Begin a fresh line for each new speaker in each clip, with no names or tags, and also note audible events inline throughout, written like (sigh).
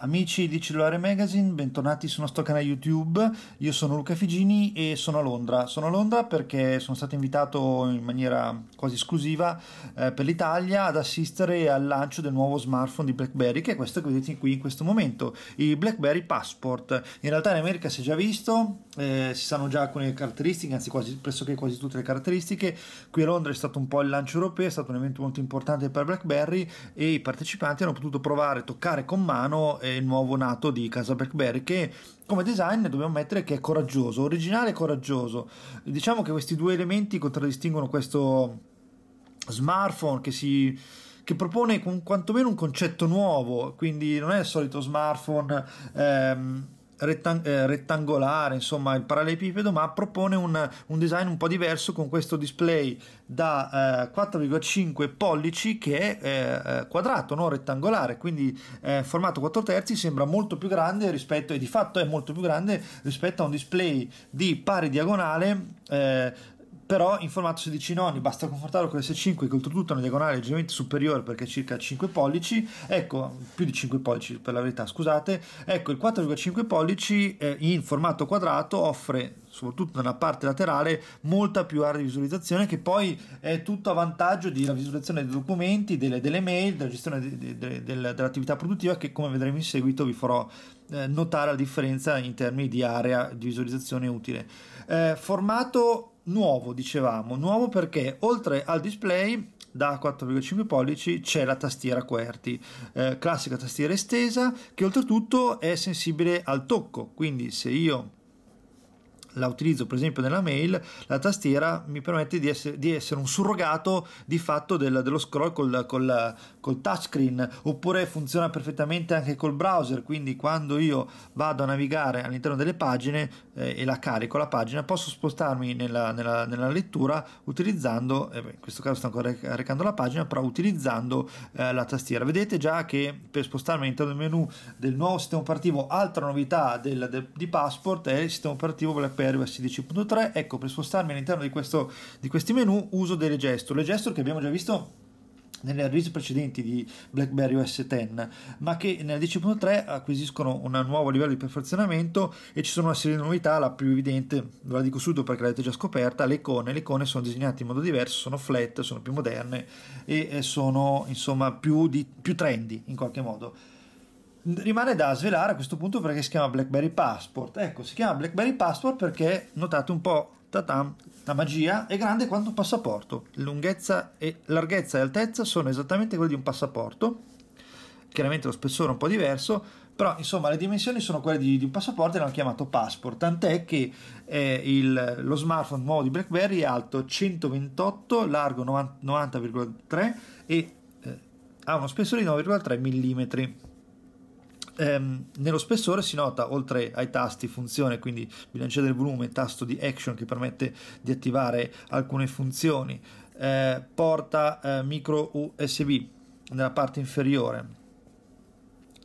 Amici di Cellulare Magazine, bentornati sul nostro canale YouTube. Io sono Luca Figini e sono a Londra. Sono a Londra perché sono stato invitato in maniera quasi esclusiva eh, per l'Italia ad assistere al lancio del nuovo smartphone di BlackBerry, che è questo che vedete qui in questo momento, il BlackBerry Passport. In realtà in America si è già visto, eh, si sanno già alcune caratteristiche, anzi quasi, pressoché quasi tutte le caratteristiche. Qui a Londra è stato un po' il lancio europeo, è stato un evento molto importante per BlackBerry e i partecipanti hanno potuto provare, toccare con mano il nuovo nato di Casa Blackberry che come design dobbiamo mettere che è coraggioso, originale e coraggioso. Diciamo che questi due elementi contraddistinguono questo smartphone che si che propone con, quantomeno un concetto nuovo, quindi non è il solito smartphone ehm, rettang- eh, rettangolare, insomma il parallelepipedo, ma propone un, un, design un po' diverso con questo display da eh, 4,5 pollici che è eh, eh quadrato, non rettangolare, quindi eh, formato 4 terzi sembra molto più grande rispetto, e di fatto è molto più grande rispetto a un display di pari diagonale eh, però in formato 16 noni basta confrontarlo con l'S5 che oltretutto ha una diagonale leggermente superiore perché è circa 5 pollici ecco più di 5 pollici per la verità scusate ecco il 4,5 pollici eh, in formato quadrato offre soprattutto nella parte laterale molta più area di visualizzazione che poi è tutto a vantaggio della visualizzazione dei documenti delle, delle mail della gestione de, de, de, dell'attività produttiva che come vedremo in seguito vi farò eh, notare la differenza in termini di area di visualizzazione utile eh, formato nuovo, dicevamo, nuovo perché oltre al display da 4,5 pollici c'è la tastiera QWERTY, eh, classica tastiera estesa che oltretutto è sensibile al tocco, quindi se io la utilizzo per esempio nella mail, la tastiera mi permette di essere, di essere un surrogato di fatto del, dello scroll col, col, col, touchscreen, oppure funziona perfettamente anche col browser, quindi quando io vado a navigare all'interno delle pagine eh, e la carico la pagina, posso spostarmi nella, nella, nella lettura utilizzando, eh beh, in questo caso sto ancora caricando la pagina, però utilizzando eh, la tastiera. Vedete già che per spostarmi all'interno del menu del nuovo sistema operativo, altra novità del, del, di Passport è il sistema operativo per e 10.3 ecco per spostarmi all'interno di, questo, di questi menu uso delle gesture le gesture che abbiamo già visto nelle release precedenti di BlackBerry OS X, ma che nella 10.3 acquisiscono un nuovo livello di perfezionamento e ci sono una serie di novità, la più evidente, ve la dico subito perché l'avete già scoperta, le icone, le icone sono disegnate in modo diverso, sono flat, sono più moderne e eh, sono insomma più, di, più trendy in qualche modo rimane da svelare a questo punto perché si chiama BlackBerry Passport. Ecco, si chiama BlackBerry Passport perché, notate un po', tatam, la magia è grande quanto un passaporto. Lunghezza e larghezza e altezza sono esattamente quelle di un passaporto. Chiaramente lo spessore è un po' diverso, però insomma le dimensioni sono quelle di, di un passaporto e l'hanno chiamato passport, tant'è che eh, il, lo smartphone nuovo di BlackBerry è alto 128, largo 90,3 e eh, ha uno spessore di 9,3 mm Ehm, nello spessore si nota, oltre ai tasti funzione, quindi bilanciere del volume, tasto di action che permette di attivare alcune funzioni, eh, porta eh, micro USB nella parte inferiore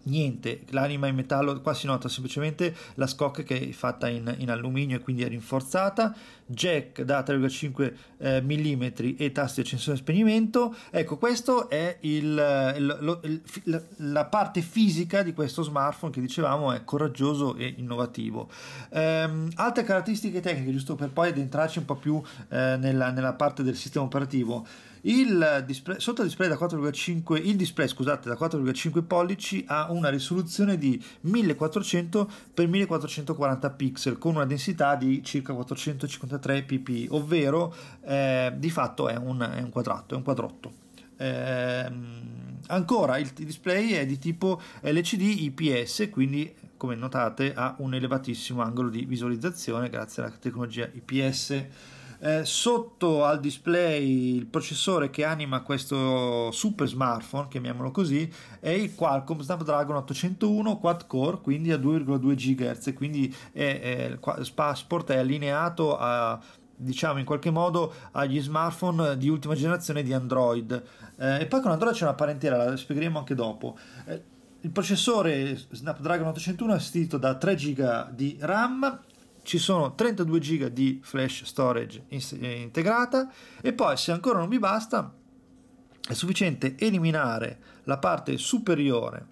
niente, l'anima in metallo, qua si nota semplicemente la scocca che è fatta in, in alluminio e quindi è rinforzata, jack da 3,5 eh, mm e tasti di accensione e spegnimento, ecco questa è il, il, lo, il, la, la parte fisica di questo smartphone che dicevamo è coraggioso e innovativo. Ehm, altre caratteristiche tecniche, giusto per poi addentrarci un po' più eh, nella, nella parte del sistema operativo, il display, sotto il display da 4,5 il display, scusate, da 4,5 pollici ha una risoluzione di 1400x1440 pixel con una densità di circa 453 pp, ovvero eh, di fatto è un, è un quadrato, è un quadrotto. Eh, ancora il display è di tipo LCD IPS, quindi come notate ha un elevatissimo angolo di visualizzazione grazie alla tecnologia IPS. Eh, sotto al display il processore che anima questo super smartphone, chiamiamolo così, è il Qualcomm Snapdragon 801 quad core, quindi a 2,2 GHz, quindi è, è, Passport è allineato a diciamo in qualche modo agli smartphone di ultima generazione di Android eh, e poi con Android c'è una parentela, la spiegheremo anche dopo. Eh, il processore Snapdragon 801 è istituito da 3 GB di RAM ci sono 32 giga di flash storage eh, integrata e poi se ancora non vi basta è sufficiente eliminare la parte superiore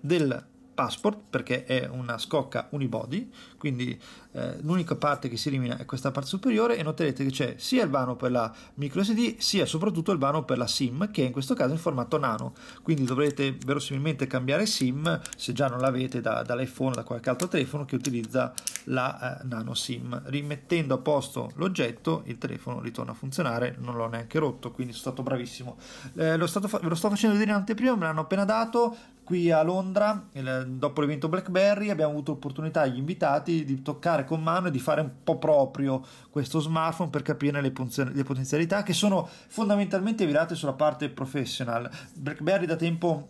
del passport perché è una scocca unibody, quindi eh, l'unica parte che si elimina è questa parte superiore e noterete che c'è sia il vano per la micro SD sia soprattutto il vano per la SIM che in questo caso è in formato nano, quindi dovrete verosimilmente cambiare SIM se già non l'avete da, dall'iPhone da qualche altro telefono che utilizza la eh, nano SIM. Rimettendo a posto l'oggetto il telefono ritorna a funzionare, non l'ho neanche rotto, quindi sono stato bravissimo. Eh, lo, stato fa- lo sto facendo vedere in anteprima, me l'hanno appena dato, qui a Londra, dopo l'evento Blackberry, abbiamo avuto l'opportunità, agli invitati, di toccare con mano e di fare un po' proprio questo smartphone per capire le, potenzialità che sono fondamentalmente virate sulla parte professional. Blackberry da tempo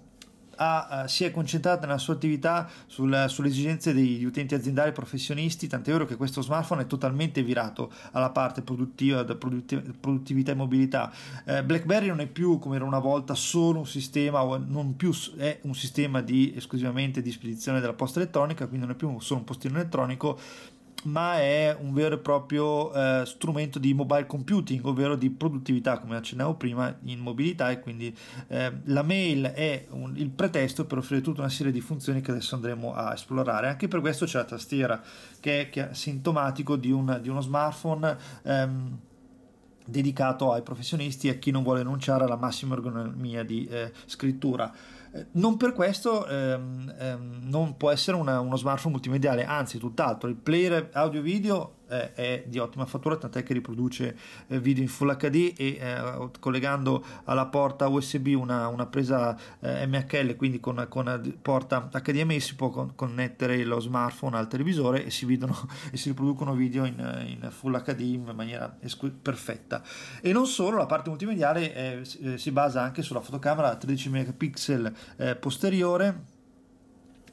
ha, eh, si è concentrata nella sua attività sul, sulle esigenze degli utenti aziendali professionisti, tant'è vero che questo smartphone è totalmente virato alla parte produttiva, produtt- produttività e mobilità. Eh, BlackBerry non è più come era una volta solo un sistema, o non più è un sistema di, esclusivamente di spedizione della posta elettronica, quindi non è più solo un postino elettronico, ma è un vero e proprio eh, strumento di mobile computing, ovvero di produttività, come accennavo prima, in mobilità e quindi eh, la mail è un, il pretesto per offrire tutta una serie di funzioni che adesso andremo a esplorare. Anche per questo c'è la tastiera, che è, che è sintomatico di, un, di, uno smartphone. Ehm, dedicato ai professionisti e a chi non vuole rinunciare alla massima ergonomia di eh, scrittura non per questo ehm, ehm, non può essere una, uno smartphone multimediale, anzi tutt'altro, il player audio-video eh, è di ottima fattura, tant'è che riproduce eh, video in Full HD e eh, collegando alla porta USB una, una presa eh, MHL, quindi con, con porta HDMI si può con, connettere lo smartphone al televisore e si, vedono, (laughs) e si riproducono video in, in, Full HD in maniera escu- perfetta. E non solo, la parte multimediale eh, si basa anche sulla fotocamera a 13 megapixel posteriore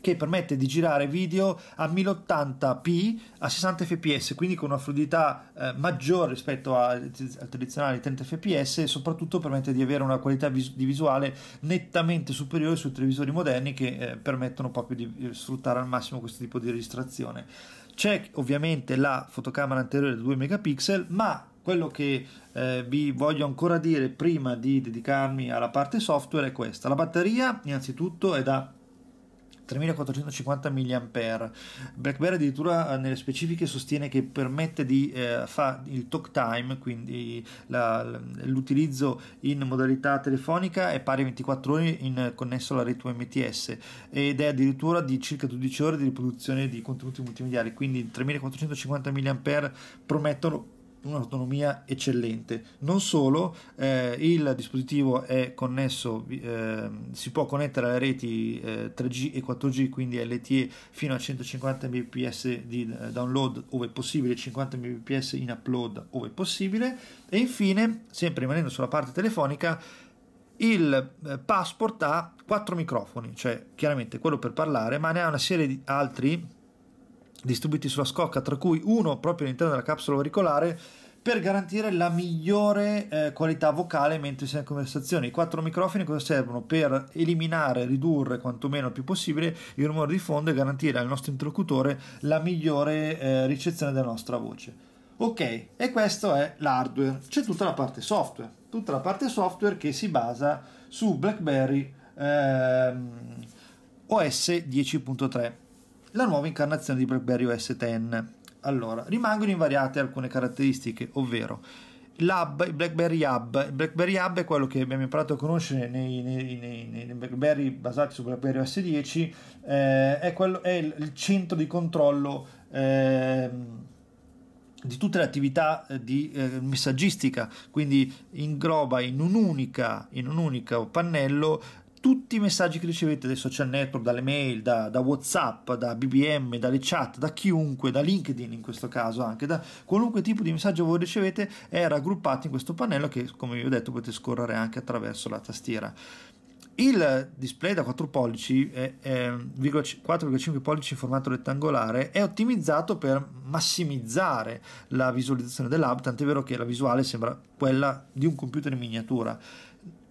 che permette di girare video a 1080p a 60 fps, quindi con una fluidità eh, maggiore rispetto al tradizionale 30 fps e soprattutto permette di avere una qualità vis- di visuale nettamente superiore sui televisori moderni che eh, permettono proprio di eh, sfruttare al massimo questo tipo di registrazione. C'è ovviamente la fotocamera anteriore da 2 megapixel, ma quello che eh, vi voglio ancora dire prima di dedicarmi alla parte software è questa. La batteria innanzitutto è da 3450 mAh. BlackBerry addirittura eh, nelle specifiche sostiene che permette di eh, fare il talk time, quindi la, l'utilizzo in modalità telefonica è pari a 24 ore in, connesso alla rete UMTS ed è addirittura di circa 12 ore di riproduzione di contenuti multimediali, quindi 3450 mAh promettono un'autonomia eccellente. Non solo, eh, il dispositivo è connesso, eh, si può connettere alle reti eh, 3G e 4G, quindi LTE fino a 150 mbps di eh, download ove possibile, 50 mbps in upload ove possibile e infine, sempre rimanendo sulla parte telefonica, il eh, passport ha quattro microfoni, cioè chiaramente quello per parlare, ma ne ha una serie di altri distribuiti sulla scocca, tra cui uno proprio all'interno della capsula auricolare per garantire la migliore eh, qualità vocale mentre si è in conversazione. I quattro microfoni cosa servono? Per eliminare, ridurre quantomeno il più possibile il rumore di fondo e garantire al nostro interlocutore la migliore eh, ricezione della nostra voce. Ok, e questo è l'hardware. C'è tutta la parte software, tutta la parte software che si basa su BlackBerry ehm, OS 10.3 la nuova incarnazione di BlackBerry OS X. Allora, rimangono invariate alcune caratteristiche, ovvero l'hub, il BlackBerry Hub. Il BlackBerry Hub è quello che abbiamo imparato a conoscere nei, nei, nei, nei BlackBerry basati su BlackBerry OS 10, eh, è, quello, è, il, centro di controllo eh, di tutte le attività eh, di eh, messaggistica, quindi ingloba in un'unica, in un'unica pannello tutti i messaggi che ricevete dai social network, dalle mail, da, da, WhatsApp, da BBM, dalle chat, da chiunque, da LinkedIn in questo caso anche, da qualunque tipo di messaggio voi ricevete è raggruppato in questo pannello che come vi ho detto potete scorrere anche attraverso la tastiera. Il display da 4 pollici, 4,5 pollici in formato rettangolare, è ottimizzato per massimizzare la visualizzazione dell'app, tant'è vero che la visuale sembra quella di un computer in miniatura.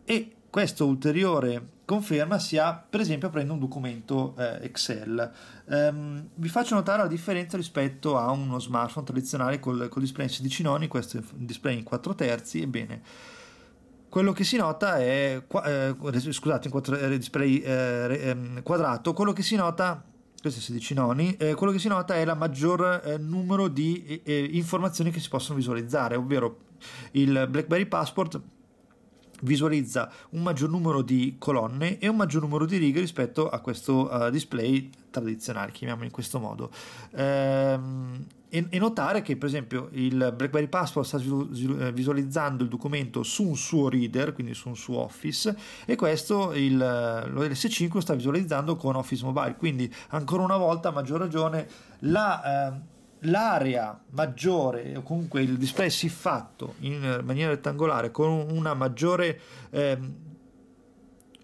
E questo ulteriore conferma si ha per esempio aprendo un documento eh, Excel. Um, vi faccio notare la differenza rispetto a uno smartphone tradizionale col, col display in 16 noni, questo è un display in 4 terzi, ebbene quello che si nota è, eh, scusate, in 4, eh, display eh, ehm, quadrato, quello che si nota questo è 16 noni, eh, quello che si nota è il maggior eh, numero di eh, eh, informazioni che si possono visualizzare, ovvero il BlackBerry Passport visualizza un maggior numero di colonne e un maggior numero di righe rispetto a questo uh, display tradizionale, chiamiamolo in questo modo. Ehm, e, e, notare che per esempio il BlackBerry Passport sta eh, visualizzando il documento su un suo reader, quindi su un suo Office, e questo il, l'OS5 sta visualizzando con Office Mobile, quindi ancora una volta a maggior ragione la... Eh, l'area maggiore o comunque il display si fatto in maniera rettangolare con una maggiore eh,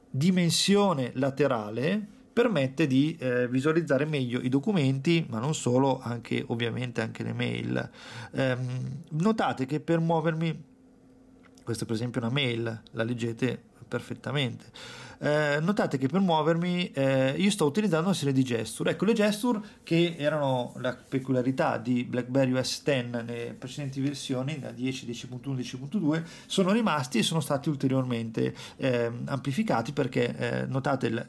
dimensione laterale permette di eh, visualizzare meglio i documenti, ma non solo, anche ovviamente anche le mail. Eh, notate che per muovermi, questa è per esempio una mail, la leggete perfettamente eh, notate che per muovermi eh, io sto utilizzando una serie di gesture. Ecco, le gesture che erano la peculiarità di BlackBerry OS X nelle precedenti versioni, da 10, 10.1, 10.2, sono rimasti e sono stati ulteriormente eh, amplificati perché eh, notate... L-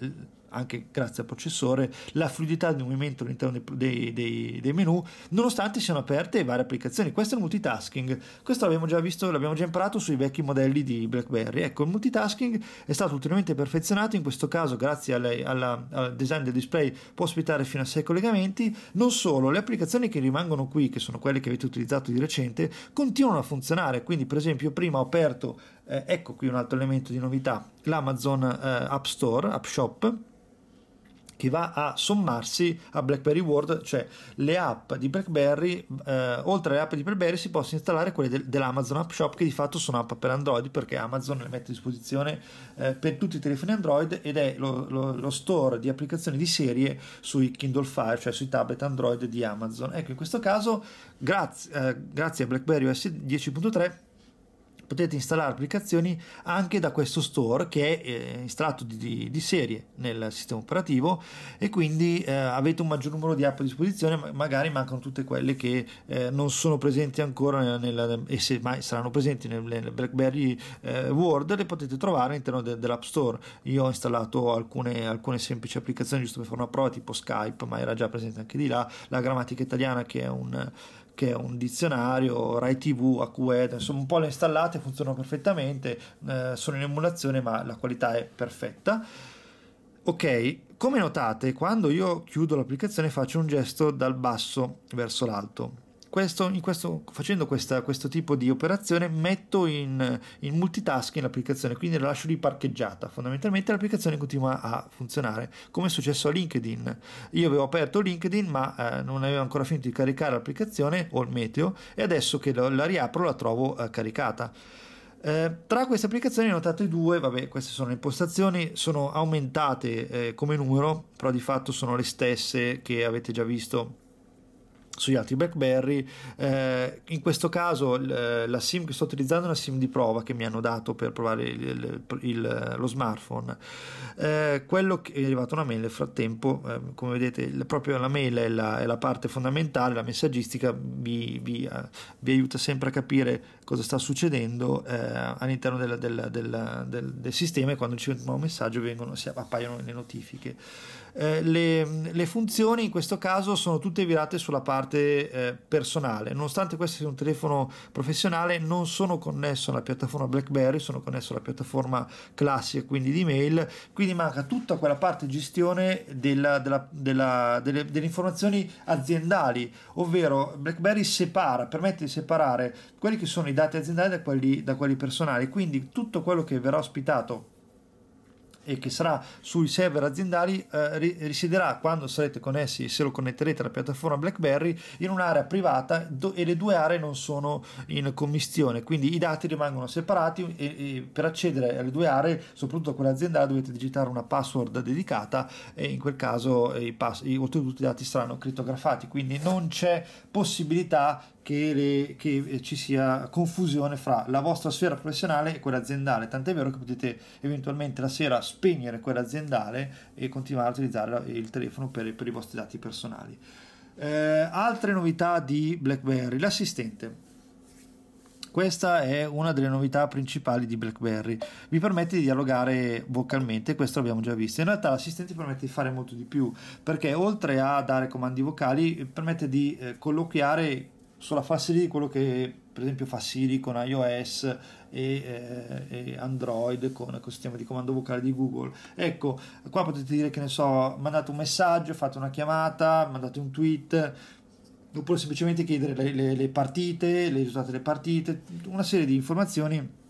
anche grazie al processore, la fluidità di movimento all'interno dei, dei, dei menu, nonostante siano aperte varie applicazioni. Questo è il multitasking, questo l'abbiamo già visto, l'abbiamo già imparato sui vecchi modelli di BlackBerry. Ecco, il multitasking è stato ulteriormente perfezionato, in questo caso grazie alle, alla, al design del display può ospitare fino a 6 collegamenti, non solo, le applicazioni che rimangono qui, che sono quelle che avete utilizzato di recente, continuano a funzionare, quindi per esempio prima ho aperto, eh, ecco qui un altro elemento di novità, l'Amazon eh, App Store, App Shop, che va a sommarsi a BlackBerry World, cioè le app di BlackBerry, eh, oltre alle app di BlackBerry si possono installare quelle de- dell'Amazon App Shop che di fatto sono app per Android perché Amazon le mette a disposizione eh, per tutti i telefoni Android ed è lo, lo, lo, store di applicazioni di serie sui Kindle Fire, cioè sui tablet Android di Amazon. Ecco, in questo caso grazie, eh, grazie a BlackBerry OS 10.3 potete installare applicazioni anche da questo store che è eh, installato di, di, di, serie nel sistema operativo e quindi eh, avete un maggior numero di app a disposizione ma magari mancano tutte quelle che eh, non sono presenti ancora nel, e se mai saranno presenti nel, nel BlackBerry eh, World le potete trovare all'interno de, dell'App Store io ho installato alcune, alcune semplici applicazioni giusto per fare una prova tipo Skype ma era già presente anche di là la grammatica italiana che è un che è un dizionario, Rai TV, AQE, insomma un po' le installate funzionano perfettamente, eh, sono in emulazione ma la qualità è perfetta. Ok, come notate, quando io chiudo l'applicazione faccio un gesto dal basso verso l'alto questo, questo, facendo questa, questo tipo di operazione metto in, in multitasking l'applicazione, quindi la lascio lì parcheggiata. Fondamentalmente l'applicazione continua a funzionare, come è successo a LinkedIn. Io avevo aperto LinkedIn ma eh, non avevo ancora finito di caricare l'applicazione o il meteo e adesso che la, la riapro la trovo eh, caricata. Eh, tra queste applicazioni ho notate due, vabbè queste sono le impostazioni, sono aumentate eh, come numero, però di fatto sono le stesse che avete già visto sugli altri BlackBerry. Eh, in questo caso eh, la SIM che sto utilizzando è una SIM di prova che mi hanno dato per provare il, il, il, lo smartphone. Eh, quello che è arrivata una mail nel frattempo, ehm, come vedete, proprio la mail è la, è la parte fondamentale, la messaggistica vi, vi, eh, vi, aiuta sempre a capire cosa sta succedendo eh, all'interno della, della, della, del, del, sistema e quando ci entra un messaggio vengono, appaiono le notifiche. Eh, le, le, funzioni in questo caso sono tutte virate sulla parte eh, personale, nonostante questo sia un telefono professionale non sono connesso alla piattaforma BlackBerry, sono connesso alla piattaforma classica, quindi di mail, quindi manca tutta quella parte gestione della, della, della, delle, delle informazioni aziendali, ovvero BlackBerry separa, permette di separare quelli che sono i dati aziendali da quelli, da quelli personali, quindi tutto quello che verrà ospitato e che sarà sui server aziendali eh, risiederà quando sarete connessi se lo connetterete alla piattaforma BlackBerry in un'area privata do- e le due aree non sono in commistione quindi i dati rimangono separati e, e per accedere alle due aree soprattutto a quella aziendale dovete digitare una password dedicata e in quel caso i pass- i, oltretutto i dati saranno crittografati quindi non c'è possibilità che, le, che, eh, ci sia confusione fra la vostra sfera professionale e quella aziendale, tant'è vero che potete eventualmente la sera spegnere quella aziendale e continuare a utilizzare il telefono per, per i vostri dati personali. Eh, altre novità di BlackBerry, l'assistente. Questa è una delle novità principali di BlackBerry. Vi permette di dialogare vocalmente, questo l'abbiamo già visto. In realtà l'assistente permette di fare molto di più, perché oltre a dare comandi vocali, permette di eh, colloquiare sulla falsità di quello che per esempio fa Siri con iOS e, eh, e Android con questo sistema di comando vocale di Google. Ecco, qua potete dire che ne so, mandate un messaggio, fate una chiamata, mandate un tweet, oppure semplicemente chiedere le, le, le partite, le risultate delle partite, una serie di informazioni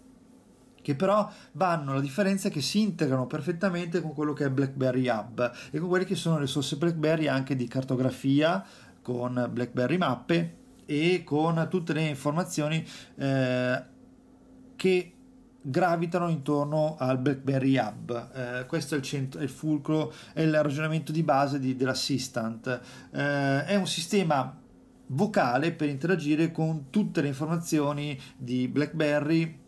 che però vanno la differenza è che si integrano perfettamente con quello che è BlackBerry Hub e con quelle che sono le risorse BlackBerry anche di cartografia con BlackBerry Mappe e con tutte le informazioni eh, che gravitano intorno al BlackBerry Hub. Eh, questo è il, centro, il fulcro, è il ragionamento di base di, dell'assistant. Eh, è un sistema vocale per interagire con tutte le informazioni di BlackBerry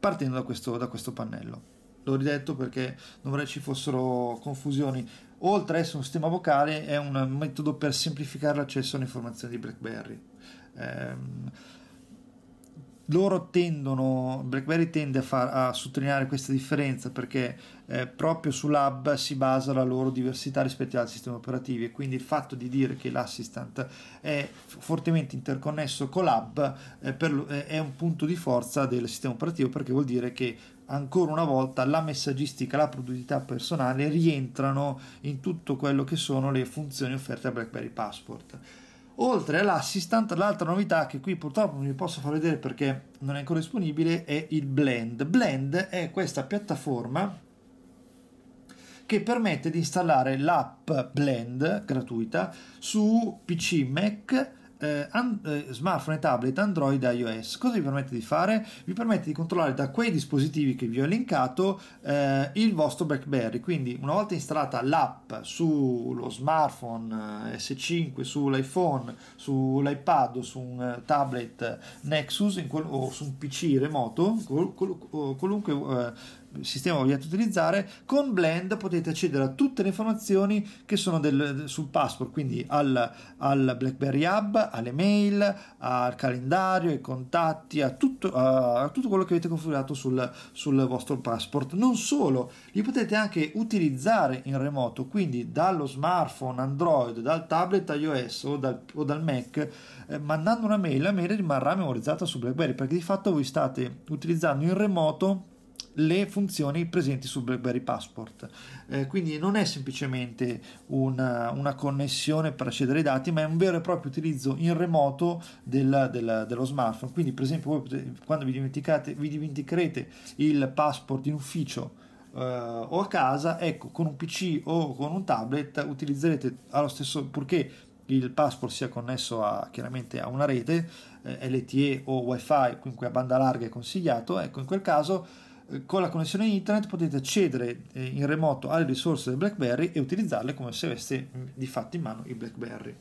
partendo da questo, da questo pannello l'ho ridetto perché non vorrei ci fossero confusioni. Oltre ad essere un sistema vocale, è un metodo per semplificare l'accesso alle informazioni di BlackBerry. Ehm, loro tendono, BlackBerry tende a, far, a sottolineare questa differenza perché eh, proprio sull'hub si basa la loro diversità rispetto al sistema operativo e quindi il fatto di dire che l'assistant è fortemente interconnesso con l'hub eh, per, eh, è un punto di forza del sistema operativo perché vuol dire che ancora una volta la messaggistica, la produttività personale rientrano in tutto quello che sono le funzioni offerte a BlackBerry Passport. Oltre all'assistant, l'altra novità che qui purtroppo non vi posso far vedere perché non è ancora disponibile è il Blend. Blend è questa piattaforma che permette di installare l'app Blend gratuita su PC Mac eh, an- eh, smartphone e tablet Android e iOS. Cosa vi permette di fare? Vi permette di controllare da quei dispositivi che vi ho elencato eh, il vostro BlackBerry. Quindi una volta installata l'app sullo smartphone eh, S5, sull'iPhone, sull'iPad o su un eh, tablet Nexus qual- o su un PC remoto, qual- qual- qualunque eh, sistema vogliate utilizzare, con Blend potete accedere a tutte le informazioni che sono del, sul passport, quindi al, al, BlackBerry Hub, alle mail, al calendario, ai contatti, a tutto, a tutto quello che avete configurato sul, sul vostro passport. Non solo, li potete anche utilizzare in remoto, quindi dallo smartphone Android, dal tablet iOS o dal, o dal Mac, eh, mandando una mail, la mail rimarrà memorizzata su BlackBerry perché di fatto voi state utilizzando in remoto le funzioni presenti su BlackBerry Passport. Eh, quindi non è semplicemente una, una, connessione per accedere ai dati, ma è un vero e proprio utilizzo in remoto del, del, dello smartphone. Quindi, per esempio, voi potete, quando vi, vi dimenticherete il passport in ufficio. Uh, o a casa, ecco, con un PC o con un tablet utilizzerete allo stesso purché il passport sia connesso a, chiaramente a una rete eh, LTE o WiFi, comunque a banda larga è consigliato, ecco, in quel caso con la connessione internet potete accedere eh, in remoto alle risorse del BlackBerry e utilizzarle come se aveste mm, di fatto in mano il BlackBerry.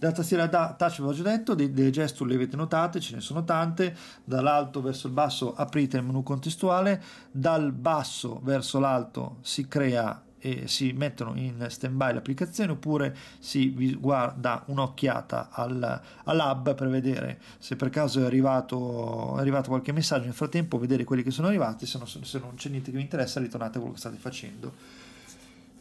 La tastiera da touch vi ho già detto, delle gesture le avete notate, ce ne sono tante, dall'alto verso il basso aprite il menu contestuale, dal basso verso l'alto si crea e si mettono in stand by l'applicazione oppure si guarda un'occhiata al, all'hub per vedere se per caso è arrivato, è arrivato, qualche messaggio nel frattempo vedere quelli che sono arrivati se non, se non c'è niente che vi interessa ritornate a quello che state facendo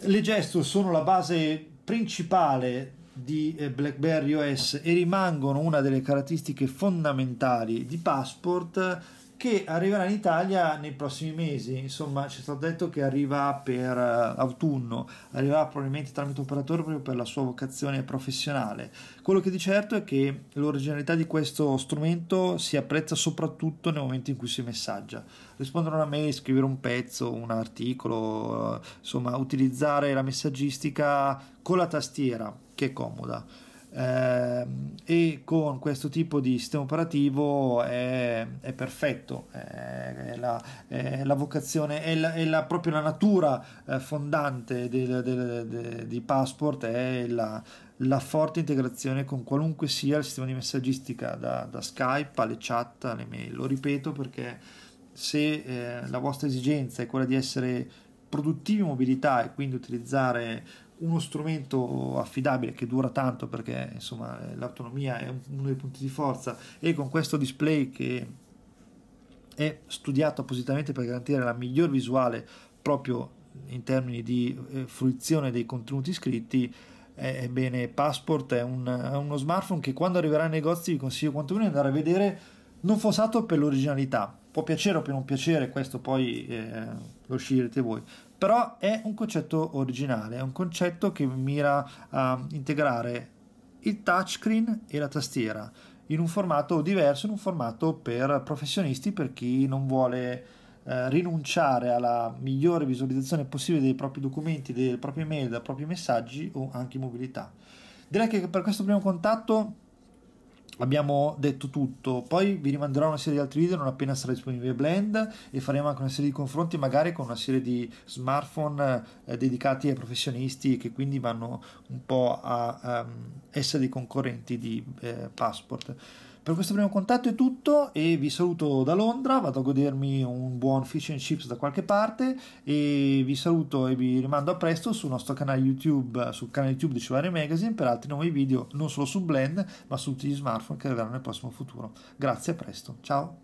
le gesture sono la base principale di eh, BlackBerry OS e rimangono una delle caratteristiche fondamentali di Passport che arriverà in Italia nei prossimi mesi, insomma ci è stato detto che arriva per eh, autunno, arriverà probabilmente tramite operatore proprio per la sua vocazione professionale. Quello che di certo è che l'originalità di questo strumento si apprezza soprattutto nel momento in cui si messaggia. Rispondere a una mail, scrivere un pezzo, un articolo, eh, insomma utilizzare la messaggistica con la tastiera, che è comoda Ehm, e con questo tipo di sistema operativo è, è perfetto, è, è, la, è, la, vocazione, è, la, la proprio la natura eh, fondante del, del, di Passport, è la, la forte integrazione con qualunque sia il sistema di messaggistica, da, da Skype alle chat alle mail. Lo ripeto perché se eh, la vostra esigenza è quella di essere produttivi in mobilità e quindi utilizzare uno strumento affidabile che dura tanto perché insomma l'autonomia è uno dei punti di forza e con questo display che è studiato appositamente per garantire la miglior visuale proprio in termini di eh, fruizione dei contenuti scritti ebbene Passport è, un, è, uno smartphone che quando arriverà nei negozi vi consiglio quantomeno di andare a vedere non fossato per l'originalità può piacere o per non piacere questo poi eh, lo sceglierete voi però è un concetto originale, è un concetto che mira a integrare il touchscreen e la tastiera in un formato diverso, in un formato per professionisti, per chi non vuole eh, rinunciare alla migliore visualizzazione possibile dei propri documenti, delle proprie mail, dei propri messaggi o anche mobilità. Direi che per questo primo contatto abbiamo detto tutto. Poi vi rimanderò una serie di altri video non appena sarà disponibile Blend e faremo anche una serie di confronti magari con una serie di smartphone eh, dedicati ai professionisti che quindi vanno un po' a, a ehm, essere dei concorrenti di eh, Passport. Per questo primo contatto è tutto e vi saluto da Londra, vado a godermi un buon fish and chips da qualche parte e vi saluto e vi rimando a presto sul nostro canale YouTube, sul canale YouTube di Cellulare Magazine per altri nuovi video non solo su Blend ma su tutti gli smartphone che arriveranno nel prossimo futuro. Grazie, a presto, ciao!